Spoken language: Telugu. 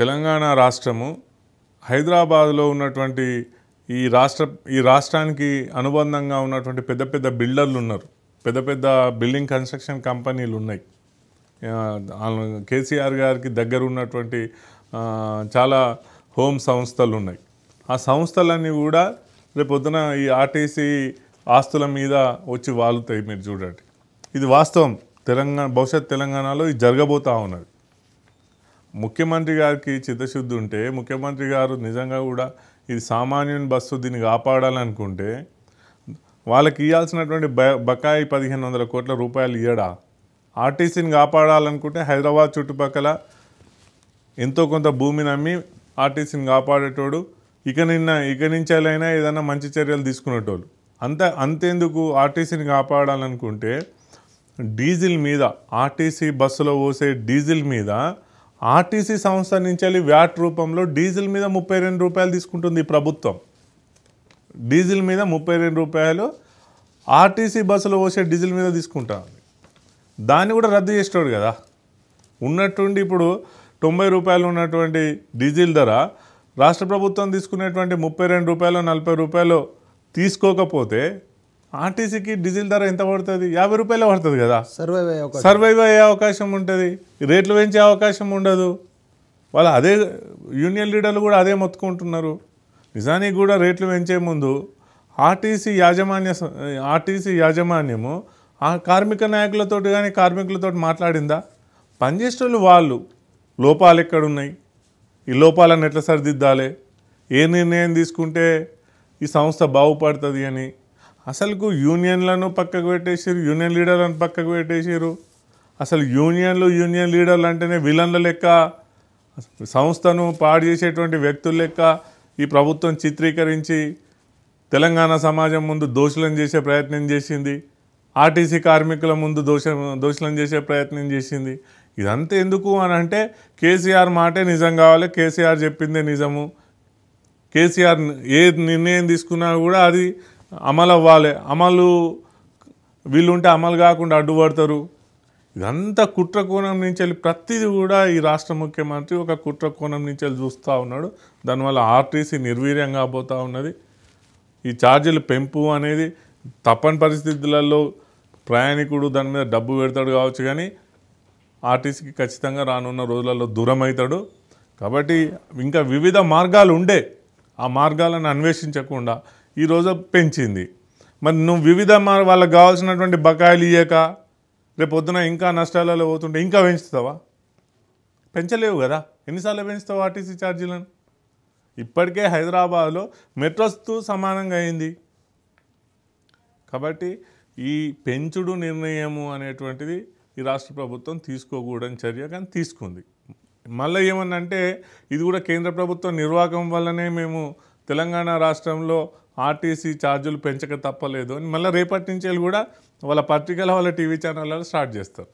తెలంగాణ రాష్ట్రము హైదరాబాద్లో ఉన్నటువంటి ఈ రాష్ట్ర ఈ రాష్ట్రానికి అనుబంధంగా ఉన్నటువంటి పెద్ద పెద్ద బిల్డర్లు ఉన్నారు పెద్ద పెద్ద బిల్డింగ్ కన్స్ట్రక్షన్ కంపెనీలు ఉన్నాయి కేసీఆర్ గారికి దగ్గర ఉన్నటువంటి చాలా హోమ్ సంస్థలు ఉన్నాయి ఆ సంస్థలన్నీ కూడా రేపొద్దున ఈ ఆర్టీసీ ఆస్తుల మీద వచ్చి వాలుతాయి మీరు చూడండి ఇది వాస్తవం తెలంగాణ భవిష్యత్ తెలంగాణలో ఇది జరగబోతూ ఉన్నది ముఖ్యమంత్రి గారికి చిత్తశుద్ధి ఉంటే ముఖ్యమంత్రి గారు నిజంగా కూడా ఇది సామాన్యుని బస్సు దీన్ని కాపాడాలనుకుంటే వాళ్ళకి ఇవ్వాల్సినటువంటి బ బకాయి పదిహేను వందల కోట్ల రూపాయలు ఇయ్యడా ఆర్టీసీని కాపాడాలనుకుంటే హైదరాబాద్ చుట్టుపక్కల ఎంతో కొంత భూమిని అమ్మి ఆర్టీసీని కాపాడేటోడు ఇక నిన్న ఇక నుంచేలైనా ఏదైనా మంచి చర్యలు తీసుకునేటోళ్ళు అంత అంతేందుకు ఆర్టీసీని కాపాడాలనుకుంటే డీజిల్ మీద ఆర్టీసీ బస్సులో పోసే డీజిల్ మీద ఆర్టీసీ సంస్థ నుంచి వెళ్ళి వ్యాట్ రూపంలో డీజిల్ మీద ముప్పై రెండు రూపాయలు తీసుకుంటుంది ప్రభుత్వం డీజిల్ మీద ముప్పై రెండు రూపాయలు ఆర్టీసీ బస్సులో పోసే డీజిల్ మీద తీసుకుంటాను దాన్ని కూడా రద్దు చేసేవాడు కదా ఉన్నట్టుండి ఇప్పుడు తొంభై రూపాయలు ఉన్నటువంటి డీజిల్ ధర రాష్ట్ర ప్రభుత్వం తీసుకునేటువంటి ముప్పై రెండు రూపాయలు నలభై రూపాయలు తీసుకోకపోతే ఆర్టీసీకి డీజిల్ ధర ఎంత పడుతుంది యాభై రూపాయలే పడుతుంది కదా సర్వైవ్ అయ్యే సర్వైవ్ అయ్యే అవకాశం ఉంటుంది రేట్లు పెంచే అవకాశం ఉండదు వాళ్ళు అదే యూనియన్ లీడర్లు కూడా అదే మొత్తుకుంటున్నారు నిజానికి కూడా రేట్లు పెంచే ముందు ఆర్టీసీ యాజమాన్య ఆర్టీసీ యాజమాన్యము ఆ కార్మిక నాయకులతో కానీ కార్మికులతో మాట్లాడిందా పనిచేసేటోళ్ళు వాళ్ళు లోపాలు ఎక్కడున్నాయి ఈ లోపాలను ఎట్లా సరిదిద్దాలి ఏ నిర్ణయం తీసుకుంటే ఈ సంస్థ బాగుపడుతుంది అని అసలుకు యూనియన్లను పక్కకు పెట్టేసారు యూనియన్ లీడర్లను పక్కకు పెట్టేసారు అసలు యూనియన్లు యూనియన్ లీడర్లు అంటేనే విలన్ల లెక్క సంస్థను పాడు చేసేటువంటి వ్యక్తుల లెక్క ఈ ప్రభుత్వం చిత్రీకరించి తెలంగాణ సమాజం ముందు దోషులను చేసే ప్రయత్నం చేసింది ఆర్టీసీ కార్మికుల ముందు దోష దోషులను చేసే ప్రయత్నం చేసింది ఇదంతా ఎందుకు అని అంటే కేసీఆర్ మాటే నిజం కావాలి కేసీఆర్ చెప్పిందే నిజము కేసీఆర్ ఏ నిర్ణయం తీసుకున్నా కూడా అది అమలు అవ్వాలి అమలు ఉంటే అమలు కాకుండా అడ్డుపడతారు ఇదంతా కుట్ర కోణం నుంచి వెళ్ళి ప్రతిదీ కూడా ఈ రాష్ట్ర ముఖ్యమంత్రి ఒక కుట్ర కోణం నుంచి వెళ్ళి చూస్తూ ఉన్నాడు దానివల్ల ఆర్టీసీ నిర్వీర్యం కాబోతూ ఉన్నది ఈ ఛార్జీలు పెంపు అనేది తప్పని పరిస్థితులలో ప్రయాణికుడు దాని మీద డబ్బు పెడతాడు కావచ్చు కానీ ఆర్టీసీకి ఖచ్చితంగా రానున్న రోజులలో దూరం అవుతాడు కాబట్టి ఇంకా వివిధ మార్గాలు ఉండే ఆ మార్గాలను అన్వేషించకుండా ఈరోజు పెంచింది మరి నువ్వు వివిధ వాళ్ళకి కావాల్సినటువంటి బకాయిలు రేపు రేపొద్దున ఇంకా నష్టాలలో పోతుంటే ఇంకా పెంచుతావా పెంచలేవు కదా ఎన్నిసార్లు పెంచుతావు ఆర్టీసీ ఛార్జీలను ఇప్పటికే హైదరాబాద్లో మెట్రోస్తో సమానంగా అయింది కాబట్టి ఈ పెంచుడు నిర్ణయము అనేటువంటిది ఈ రాష్ట్ర ప్రభుత్వం తీసుకోకూడని చర్య కానీ తీసుకుంది మళ్ళీ ఏమన్నంటే ఇది కూడా కేంద్ర ప్రభుత్వ నిర్వాహకం వల్లనే మేము తెలంగాణ రాష్ట్రంలో ఆర్టీసీ ఛార్జీలు పెంచక తప్పలేదు అని మళ్ళీ రేపటి నుంచి కూడా వాళ్ళ పత్రికల వాళ్ళ టీవీ ఛానళ్ళలో స్టార్ట్ చేస్తారు